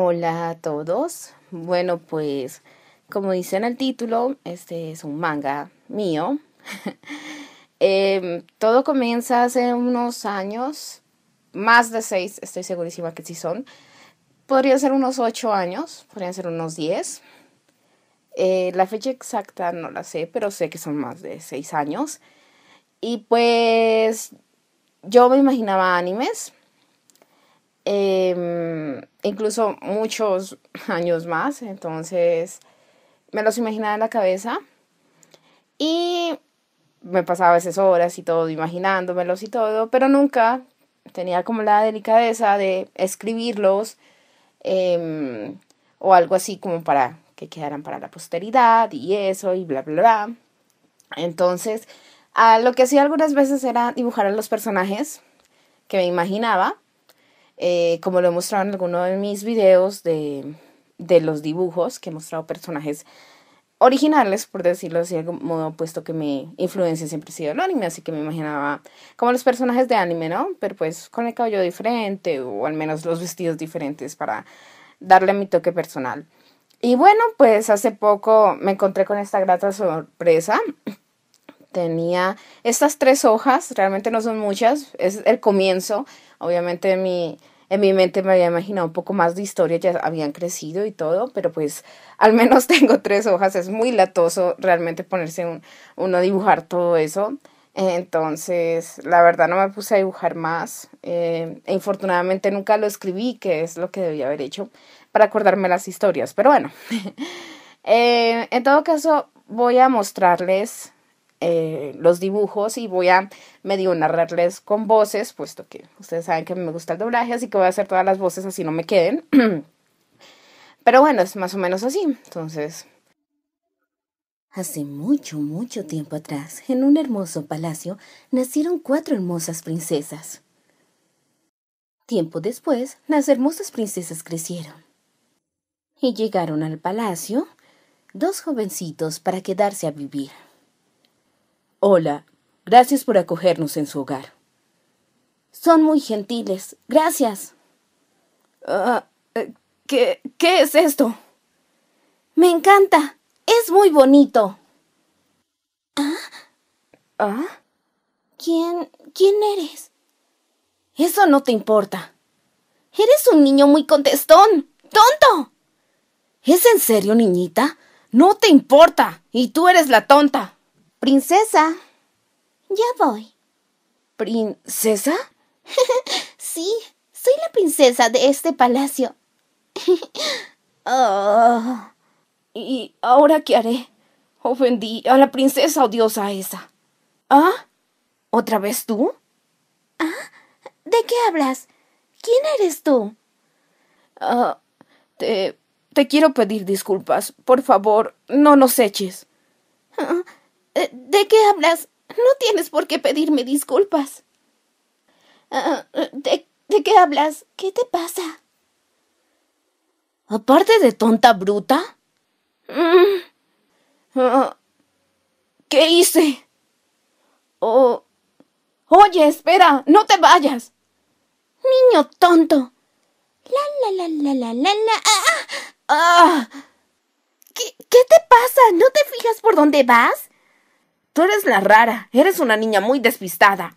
Hola a todos. Bueno, pues como dice en el título, este es un manga mío. Em, todo comienza hace unos años, más de seis, estoy segurísima que sí son. Podrían ser unos ocho años, podrían ser unos diez. Eh, la fecha exacta no la sé, pero sé que son más de seis años. Y pues yo me imaginaba animes Em, incluso muchos años más, entonces me los imaginaba en la cabeza y me pasaba a veces horas y todo imaginándomelos y todo, pero nunca tenía como la delicadeza de escribirlos em, o algo así como para que quedaran para la posteridad y eso y bla, bla, bla. Entonces, lo que hacía algunas veces era dibujar a los personajes que me imaginaba eh, como lo he mostrado en alguno de mis videos de, de los dibujos, que he mostrado personajes originales, por decirlo así, de algún modo, puesto que mi influencia siempre ha sido el anime, así que me imaginaba como los personajes de anime, ¿no? Pero pues con el cabello diferente, o al menos los vestidos diferentes para darle mi toque personal. Y bueno, pues hace poco me encontré con esta grata sorpresa tenía estas tres hojas, realmente no son muchas, es el comienzo, obviamente mi, en mi mente me había imaginado un poco más de historia, ya habían crecido y todo, pero pues al menos tengo tres hojas, es muy latoso realmente ponerse uno a dibujar todo eso. Entonces, la verdad no me puse a dibujar más. Eh, e infortunadamente nunca lo escribí, que es lo que debía haber hecho para acordarme las historias. Pero bueno, eh, en todo caso voy a mostrarles eh, los dibujos y voy a medio narrarles con voces, puesto que ustedes saben que me gusta el doblaje, así que voy a hacer todas las voces así no me queden. Pero bueno, es más o menos así. Entonces... Hace mucho, mucho tiempo atrás, en un hermoso palacio, nacieron cuatro hermosas princesas. Tiempo después, las hermosas princesas crecieron. Y llegaron al palacio dos jovencitos para quedarse a vivir. Hola, gracias por acogernos en su hogar. Son muy gentiles, gracias. Ah, eh, ¿qué, ¿Qué es esto? Me encanta, es muy bonito. ¿Ah? ¿Ah? ¿Quién, quién eres? Eso no te importa. Eres un niño muy contestón, tonto. ¿Es en serio, niñita? No te importa, y tú eres la tonta. Princesa. Ya voy. ¿Princesa? sí, soy la princesa de este palacio. Ah, ¿Y ahora qué haré? Ofendí a la princesa odiosa esa. ¿Ah? ¿Otra vez tú? ¿Ah? ¿De qué hablas? ¿Quién eres tú? Ah, te, te quiero pedir disculpas. Por favor, no nos eches. Ah, eh, ¿De qué hablas? No tienes por qué pedirme disculpas. Ah, ¿De, qué hablas? ¿Qué te pasa? Aparte de tonta bruta. Mm. Ah, ¿Qué hice? Oh. Oye, espera, no te vayas. Niño tonto. La la la la la la ah, ¿Qué te pasa? ¿No te fijas por dónde vas? Tú eres la rara, eres una niña muy despistada.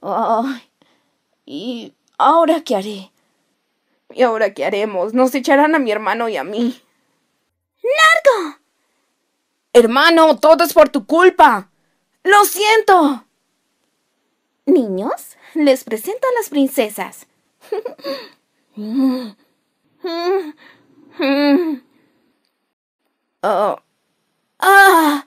Ay, ¿y ahora qué haré? ¿Y ahora qué haremos? Nos echarán a mi hermano y a mí. ¡Largo! Hermano, todo es por tu culpa. Lo siento. Niños, les presento a las princesas. oh. ah. ah.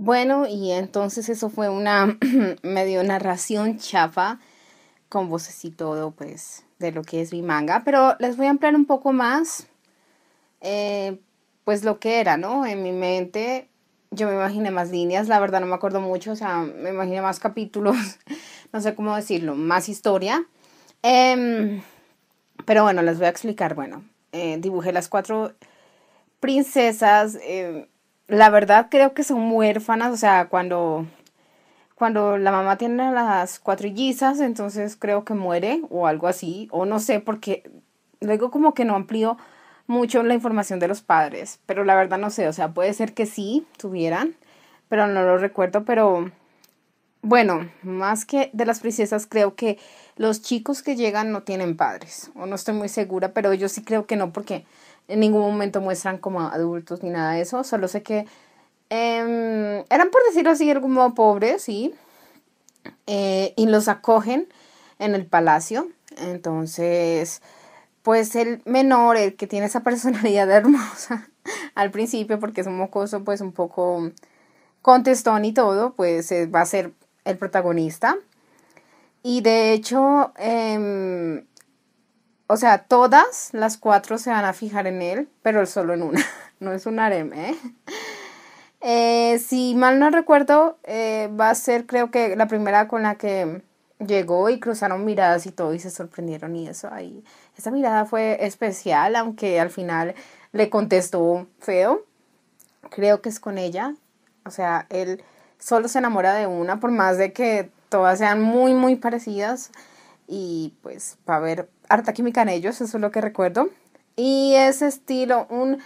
Bueno, y entonces eso fue una medio narración chafa, con voces y todo, pues, de lo que es mi manga. Pero les voy a ampliar un poco más, eh, pues, lo que era, ¿no? En mi mente yo me imaginé más líneas, la verdad no me acuerdo mucho, o sea, me imaginé más capítulos, no sé cómo decirlo, más historia. Em, pero bueno, les voy a explicar, bueno, eh, dibujé las cuatro princesas em, la verdad creo que son huérfanas, o sea, cuando, cuando la mamá tiene las cuatro entonces creo que muere o algo así, o no sé, porque luego como que no amplío mucho la información de los padres, pero la verdad no sé, o sea, puede ser que sí tuvieran, pero no lo recuerdo, pero bueno, más que de las princesas creo que los chicos que llegan no tienen padres, o no estoy muy segura, pero yo sí creo que no, porque en ningún momento muestran como adultos ni nada de eso, solo sé que em, eran, por decirlo así, de algún modo pobres, sí, eh, y los acogen en el palacio, entonces, pues el menor, el que tiene esa personalidad hermosa al principio, porque es un mocoso, pues un poco contestón y todo, pues eh, va a ser el protagonista. Y de hecho, em, o sea, todas las cuatro se van a fijar en él, pero él solo en una. No es un harem, ¿eh? eh si mal no recuerdo, eh, va a ser creo que la primera con la que llegó y cruzaron miradas y todo y se sorprendieron y eso ahí. Esa mirada fue especial, aunque al final le contestó feo. Creo que es con ella. O sea, él solo se enamora de una por más de que todas sean muy, muy parecidas y pues para ver harta química en ellos, eso es lo que recuerdo. Y es estilo un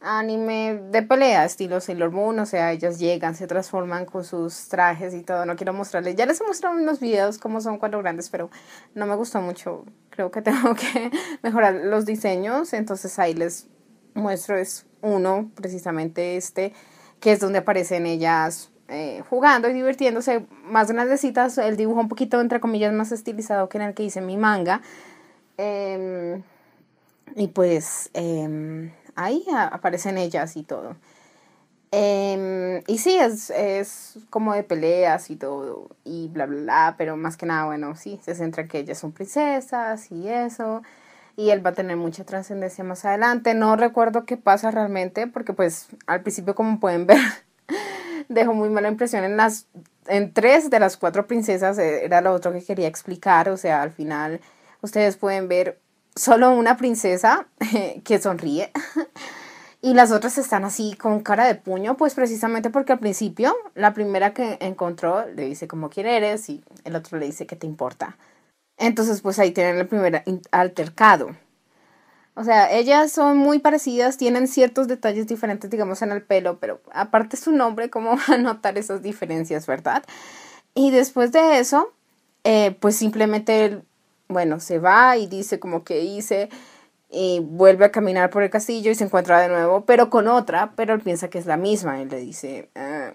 anime de pelea, estilo Sailor Moon, o sea, ellas llegan, se transforman con sus trajes y todo, no quiero mostrarles, ya les he mostrado unos videos cómo son cuando grandes, pero no me gustó mucho, creo que tengo que mejorar los diseños, entonces ahí les muestro es uno, precisamente este, que es donde aparecen ellas eh, jugando y divirtiéndose, más grandecitas, el dibujo un poquito, entre comillas, más estilizado que en el que hice mi manga. Em, y pues em, ahí aparecen ellas y todo. Em, y sí, es, es, como de peleas y todo, y bla, bla, bla, pero más que nada, bueno, sí, se centra que ellas son princesas y eso y él va a tener mucha trascendencia más adelante. No recuerdo qué pasa realmente, porque pues al principio como pueden ver dejó muy mala impresión en las en tres de las cuatro princesas eh, era lo otro que quería explicar, o sea, al final ustedes pueden ver solo una princesa que sonríe y las otras están así con cara de puño, pues precisamente porque al principio la primera que encontró le dice como quién eres y el otro le dice qué te importa. Entonces pues ahí tienen el primer altercado. O sea, ellas son muy parecidas, tienen ciertos detalles diferentes, digamos, en el pelo, pero aparte su nombre, ¿cómo va a notar esas diferencias, verdad? Y después de eso, eh, pues simplemente, bueno, se va y dice como que hice y vuelve a caminar por el castillo y se encuentra de nuevo, pero con otra, pero él piensa que es la misma. Él le dice, ah"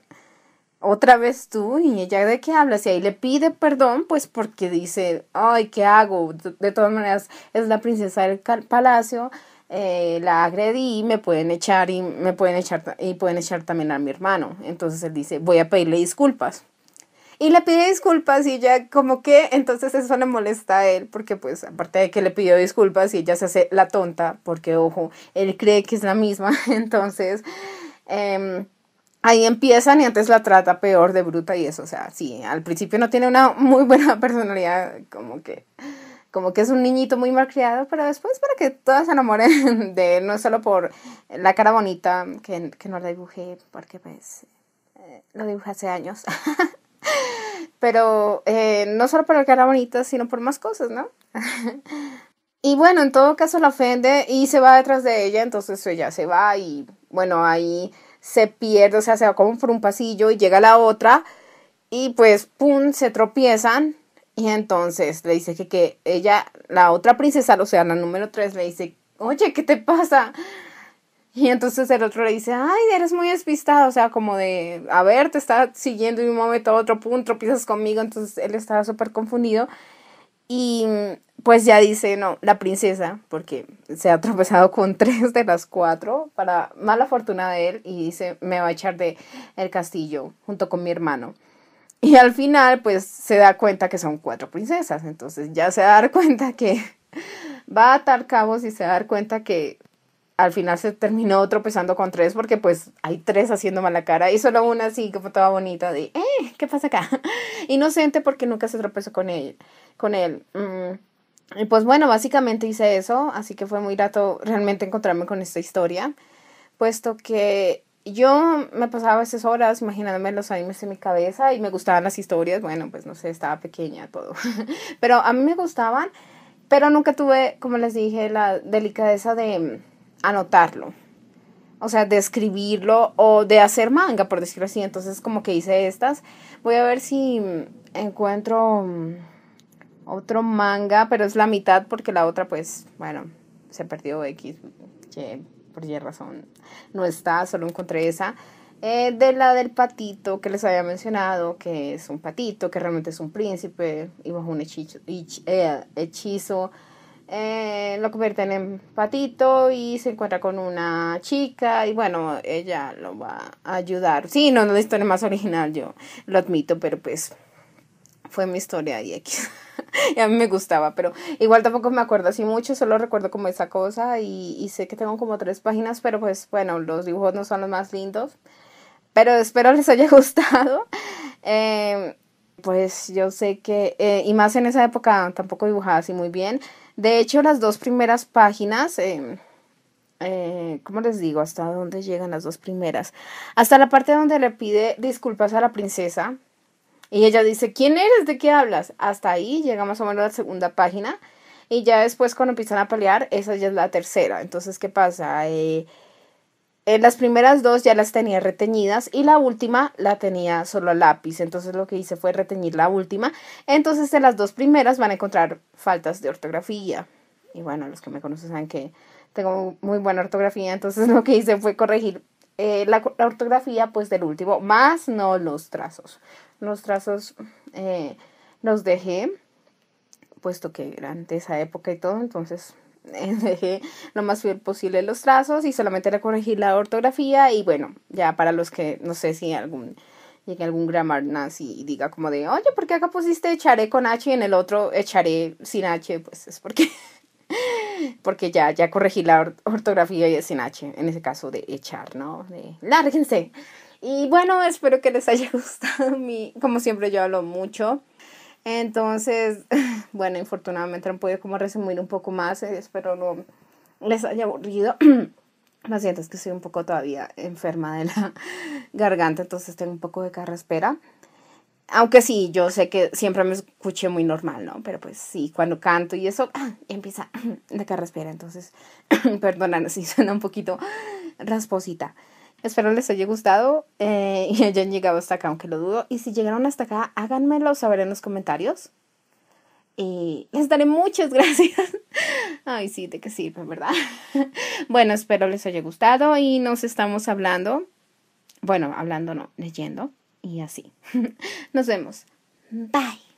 otra vez tú y ella de qué hablas y ahí le pide perdón pues porque dice ay qué hago de todas maneras es la princesa del palacio eh, la agredí me pueden echar y me pueden echar y pueden echar también a mi hermano entonces él dice voy a pedirle disculpas y le pide disculpas y ella como que entonces eso le molesta a él porque pues aparte de que le pidió disculpas y ella se hace la tonta porque ojo él cree que es la misma entonces eh, ahí empiezan y antes la trata peor de bruta y eso, o sea, sí, al principio no tiene una muy buena personalidad, como que, como que es un niñito muy malcriado, pero después para que todas se enamoren de él, no solo por la cara bonita que, no la dibujé, porque pues eh, lo dibujé hace años, pero eh, no solo por la cara bonita, sino por más cosas, ¿no? y bueno, en todo caso la ofende y se va detrás de ella, entonces ella se va y bueno, ahí se pierde, o sea, se va como por un pasillo y llega la otra y pues, ¡pum!, se tropiezan y entonces le dice que, que ella, la otra princesa, o sea, la número 3, le dice, oye, ¿qué te pasa? Y entonces el otro le dice, ay, eres muy despistado, o sea, como de, a ver, te está siguiendo y un momento a otro, pum, tropiezas conmigo, entonces él estaba súper confundido. Y pues ya dice, no, la princesa, porque se ha tropezado con tres de las cuatro, para mala fortuna de él, y dice, me va a echar de el castillo junto con mi hermano. Y al final, pues se da cuenta que son cuatro princesas, entonces ya se da cuenta que va a atar cabos y se da cuenta que al final se terminó tropezando con tres porque pues hay tres haciendo mala cara y solo una así como toda bonita de, eh, ¿qué pasa acá? Inocente porque nunca se tropezó con él. Con él. Mm. Y pues bueno, básicamente hice eso, así que fue muy rato realmente encontrarme con esta historia, puesto que yo me pasaba esas horas imaginándome los animes en mi cabeza y me gustaban las historias, bueno, pues no sé, estaba pequeña todo, pero a mí me gustaban, pero nunca tuve, como les dije, la delicadeza de anotarlo, o sea, de escribirlo o de hacer manga, por decirlo así, entonces como que hice estas, voy a ver si encuentro mm, otro manga, pero es la mitad porque la otra, pues, bueno, se perdió X, por Y razón no está, solo encontré esa. Eh, de la del patito que les había mencionado, que es un patito, que realmente es un príncipe, y bajo un hechizo, eh, hechizo eh, lo convierten en patito y se encuentra con una chica y bueno, ella lo va a ayudar. Sí, no, no, la historia más original, yo lo admito, pero pues fue mi historia y X. y a mí me gustaba, pero igual tampoco me acuerdo así mucho, solo recuerdo como esa cosa y, sé que tengo como tres páginas, pero pues bueno, los dibujos no son los más lindos. Pero espero les haya gustado. Em, pues yo sé que, eh, y más en esa época tampoco dibujaba así muy bien. De hecho, las dos primeras páginas, em, eh, ¿cómo les digo? ¿Hasta dónde llegan las dos primeras? Hasta la parte donde le pide disculpas a la princesa, y ella dice, ¿quién eres? ¿De qué hablas? Hasta ahí llega más o menos a la segunda página. Y ya después cuando empiezan a pelear, esa ya es la tercera. Entonces, ¿qué pasa? en eh, eh, las primeras dos ya las tenía reteñidas y la última la tenía solo lápiz. Entonces lo que hice fue reteñir la última. Entonces en las dos primeras van a encontrar faltas de ortografía. Y bueno, los que me conocen saben que tengo muy buena ortografía. Entonces lo que hice fue corregir eh, la, la ortografía pues del último, más no los trazos los trazos eh, los dejé, puesto que durante esa época y todo, entonces dejé lo más fiel posible los trazos y solamente era corregir la ortografía y bueno, ya para los que no sé si algún llegue algún grammar nazi y diga como de, oye, ¿por qué acá pusiste echaré con H y en el otro echaré sin H? Pues es porque, porque ya, ya corregí la ortografía y es sin H, en ese caso de echar, ¿no? De, lárguense. Y bueno, espero que les haya gustado mi, como siempre yo hablo mucho. Entonces, bueno, infortunadamente no pude como resumir un poco más, eh, espero no les haya aburrido. Lo siento, es que estoy un poco todavía enferma de la garganta, entonces tengo un poco de carraspera. Aunque sí, yo sé que siempre me escuché muy normal, ¿no? Pero pues sí, cuando canto y eso, empieza la carraspera. Entonces, perdonan si suena un poquito rasposita. Espero les haya gustado eh, y hayan llegado hasta acá, aunque lo dudo. Y si llegaron hasta acá, háganmelo saber en los comentarios. Y les daré muchas gracias. Ay, sí, de que sirve, ¿verdad? bueno, espero les haya gustado y nos estamos hablando. Bueno, hablando no, leyendo y así. nos vemos. Bye.